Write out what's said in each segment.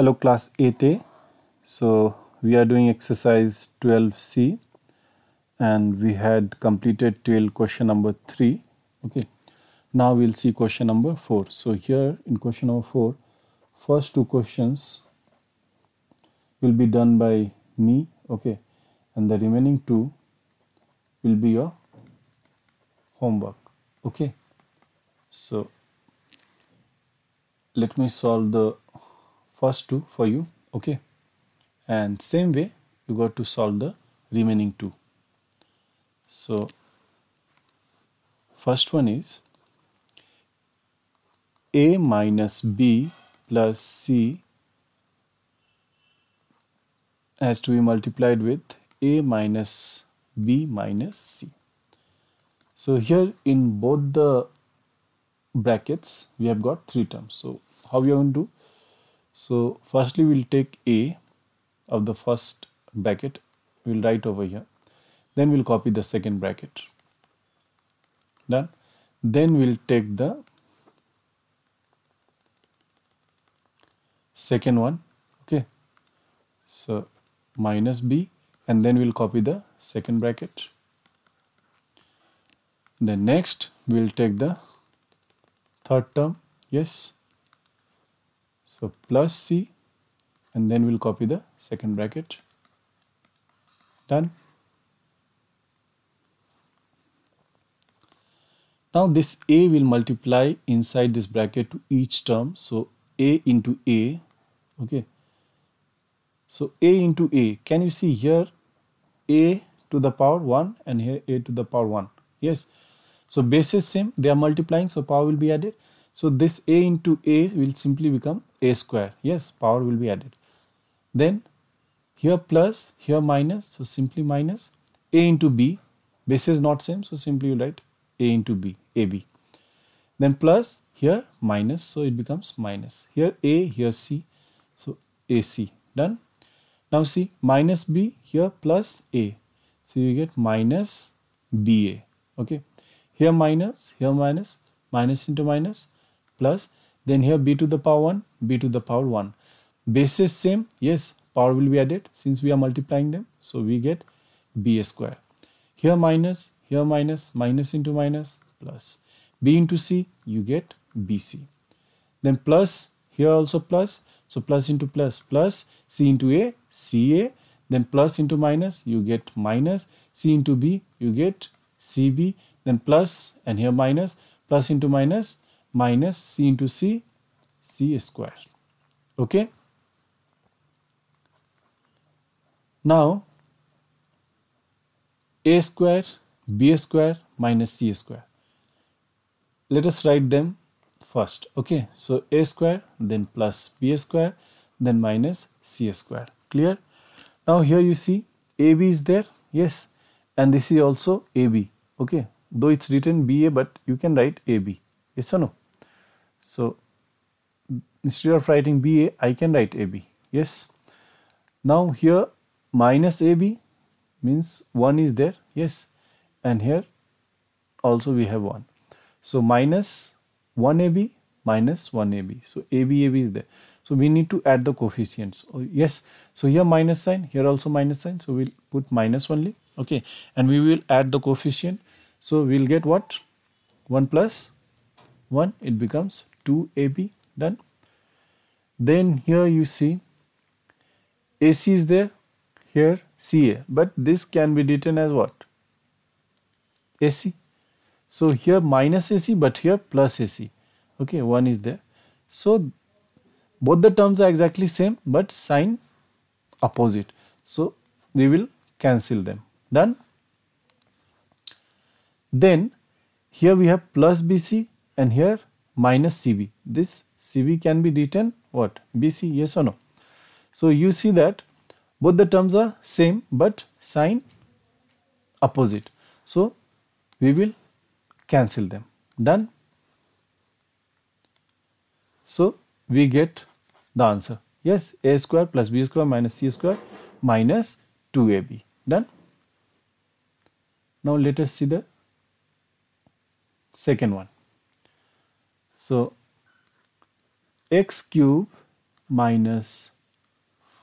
hello class 8a so we are doing exercise 12c and we had completed till question number 3 okay now we'll see question number 4 so here in question number 4 first two questions will be done by me okay and the remaining two will be your homework okay so let me solve the first two for you okay and same way you got to solve the remaining two so first one is a minus b plus c has to be multiplied with a minus b minus c so here in both the brackets we have got three terms so how we are going to so firstly we'll take A of the first bracket, we'll write over here. Then we'll copy the second bracket. Done. Then we'll take the second one, okay. So minus B and then we'll copy the second bracket. Then next we'll take the third term, yes so plus C and then we'll copy the second bracket. Done. Now this A will multiply inside this bracket to each term. So A into A, okay. So A into A, can you see here A to the power 1 and here A to the power 1. Yes. So basis same, they are multiplying, so power will be added. So this a into a will simply become a square. Yes, power will be added. Then here plus, here minus, so simply minus a into b. Base is not same, so simply you write a into b, ab. Then plus, here minus, so it becomes minus. Here a, here c, so ac, done. Now see, minus b, here plus a. So you get minus ba, okay. Here minus, here minus, minus into minus, plus then here b to the power 1 b to the power 1 bases same yes power will be added since we are multiplying them so we get b square here minus here minus minus into minus plus b into c you get bc then plus here also plus so plus into plus plus c into a ca then plus into minus you get minus c into b you get cb then plus and here minus plus into minus minus c into c c square okay now a square b square minus c square let us write them first okay so a square then plus b square then minus c square clear now here you see ab is there yes and this is also ab okay though it's written ba but you can write ab yes or no so instead of writing BA, I can write AB. Yes. Now here minus AB means 1 is there. Yes. And here also we have 1. So minus 1AB minus 1AB. So AB, AB is there. So we need to add the coefficients. Oh, yes. So here minus sign, here also minus sign. So we'll put minus only. Okay. And we will add the coefficient. So we'll get what? 1 plus 1, it becomes 2AB done. Then here you see AC is there, here CA, but this can be written as what? AC. So here minus AC, but here plus AC. Okay, one is there. So both the terms are exactly same, but sign opposite. So we will cancel them. Done. Then here we have plus BC and here minus CV. This CV can be written what? BC, yes or no? So you see that both the terms are same but sign opposite. So we will cancel them. Done? So we get the answer. Yes, a square plus b square minus c square minus 2ab. Done? Now let us see the second one. So x cube minus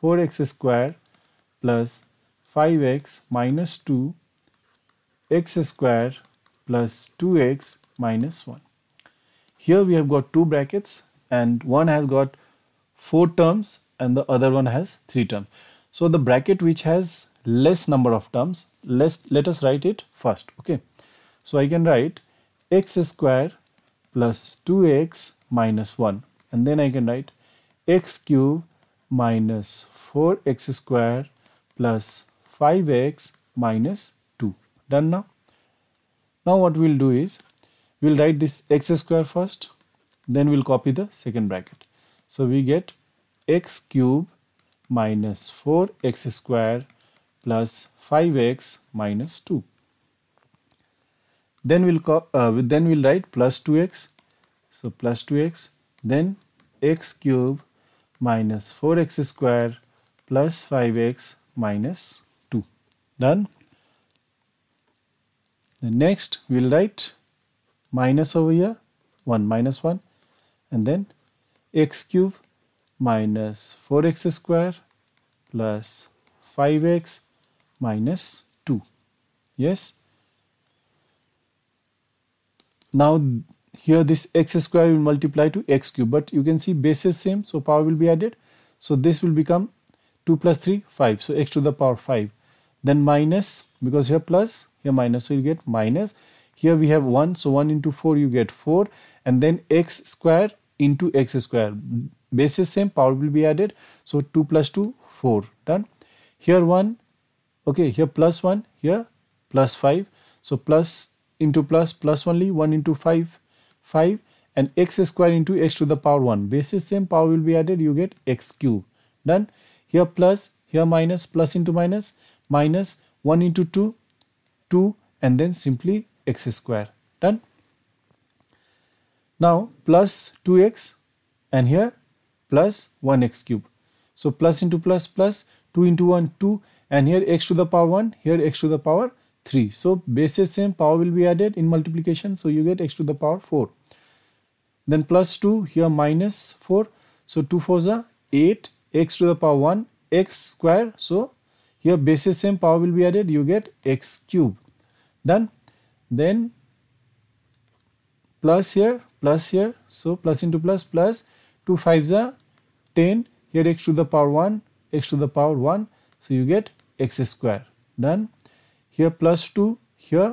4x square plus 5x minus 2 x square plus 2x minus 1. Here we have got two brackets and one has got four terms and the other one has three terms. So the bracket which has less number of terms, let's, let us write it first. Okay. So I can write x square plus 2x minus 1 and then I can write x cube minus 4x square plus 5x minus 2 done now now what we'll do is we'll write this x square first then we'll copy the second bracket so we get x cube minus 4x square plus 5x minus 2 then we'll uh, then we'll write plus 2x so plus 2x then x cube minus 4x square plus 5x minus 2 done the next we'll write minus over here 1 minus 1 and then x cube minus 4x square plus 5x minus 2 yes now here this x square will multiply to x cube but you can see base is same so power will be added. So this will become 2 plus 3 5 so x to the power 5 then minus because here plus here minus so you get minus here we have 1 so 1 into 4 you get 4 and then x square into x square base is same power will be added so 2 plus 2 4 done here 1 okay here plus 1 here plus 5 so plus into plus plus only 1 into 5 5 and x square into x to the power 1 basis same power will be added you get x cube done here plus here minus plus into minus minus 1 into 2 2 and then simply x square done now plus 2x and here plus 1x cube so plus into plus plus 2 into 1 2 and here x to the power 1 here x to the power 3. So basis same, power will be added in multiplication. So you get x to the power 4. Then plus 2, here minus 4. So 2 4s are 8, x to the power 1, x square. So here basis same, power will be added, you get x cube. Done. Then plus here, plus here. So plus into plus, plus 2 5s are 10. Here x to the power 1, x to the power 1. So you get x square. Done here plus 2 here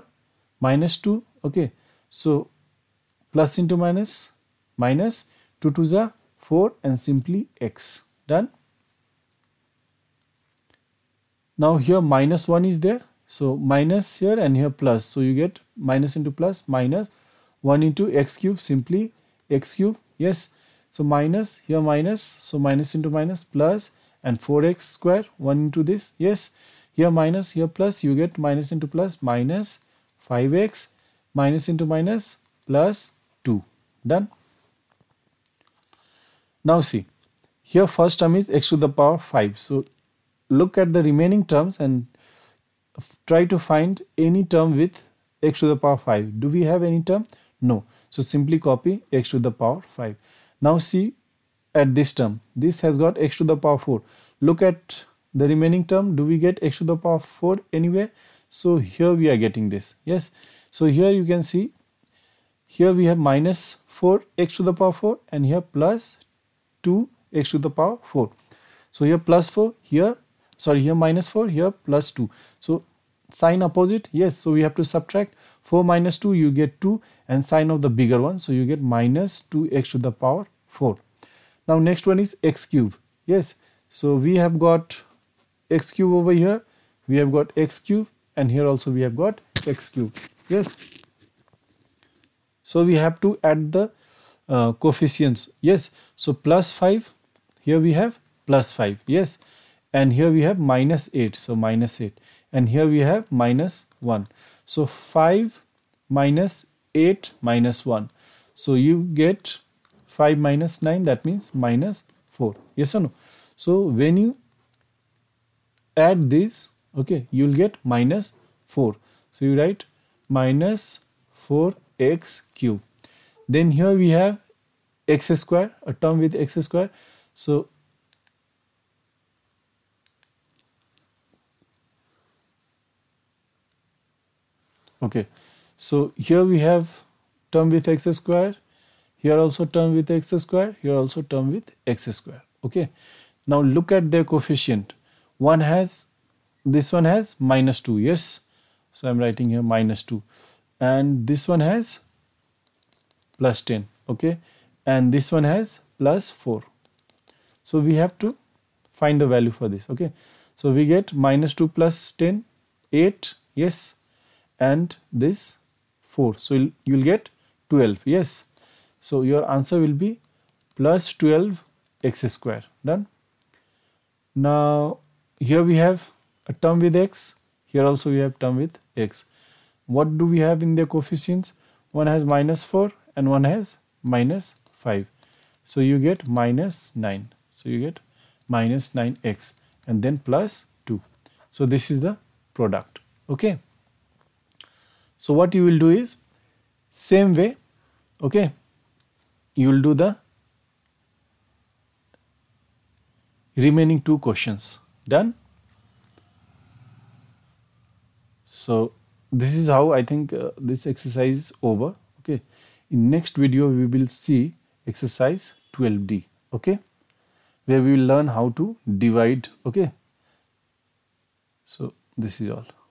minus 2 okay so plus into minus minus 2 to the 4 and simply x done now here minus 1 is there so minus here and here plus so you get minus into plus minus 1 into x cube simply x cube yes so minus here minus so minus into minus plus and 4x square 1 into this yes here minus, here plus, you get minus into plus, minus 5x, minus into minus, plus 2. Done. Now see, here first term is x to the power 5. So look at the remaining terms and try to find any term with x to the power 5. Do we have any term? No. So simply copy x to the power 5. Now see at this term. This has got x to the power 4. Look at the remaining term do we get x to the power 4 anyway so here we are getting this yes so here you can see here we have minus 4 x to the power 4 and here plus 2 x to the power 4 so here plus 4 here sorry here minus 4 here plus 2 so sign opposite yes so we have to subtract 4 minus 2 you get 2 and sign of the bigger one so you get minus 2x to the power 4 now next one is x cube yes so we have got x cube over here we have got x cube and here also we have got x cube yes so we have to add the uh, coefficients yes so plus 5 here we have plus 5 yes and here we have minus 8 so minus 8 and here we have minus 1 so 5 minus 8 minus 1 so you get 5 minus 9 that means minus 4 yes or no so when you add this okay you will get minus 4 so you write minus 4x cube then here we have x square a term with x square so okay so here we have term with x square here also term with x square here also term with x square okay now look at their coefficient one has this one has minus 2 yes so I'm writing here minus 2 and this one has plus 10 okay and this one has plus 4 so we have to find the value for this okay so we get minus 2 plus 10 8 yes and this 4 so you'll get 12 yes so your answer will be plus 12 x square done now here we have a term with x here also we have term with x what do we have in their coefficients one has minus 4 and one has minus 5 so you get minus 9 so you get minus 9x and then plus 2 so this is the product okay so what you will do is same way okay you will do the remaining two questions Done? So this is how I think uh, this exercise is over. Okay. In next video, we will see exercise 12D. Okay. Where we will learn how to divide. Okay. So this is all.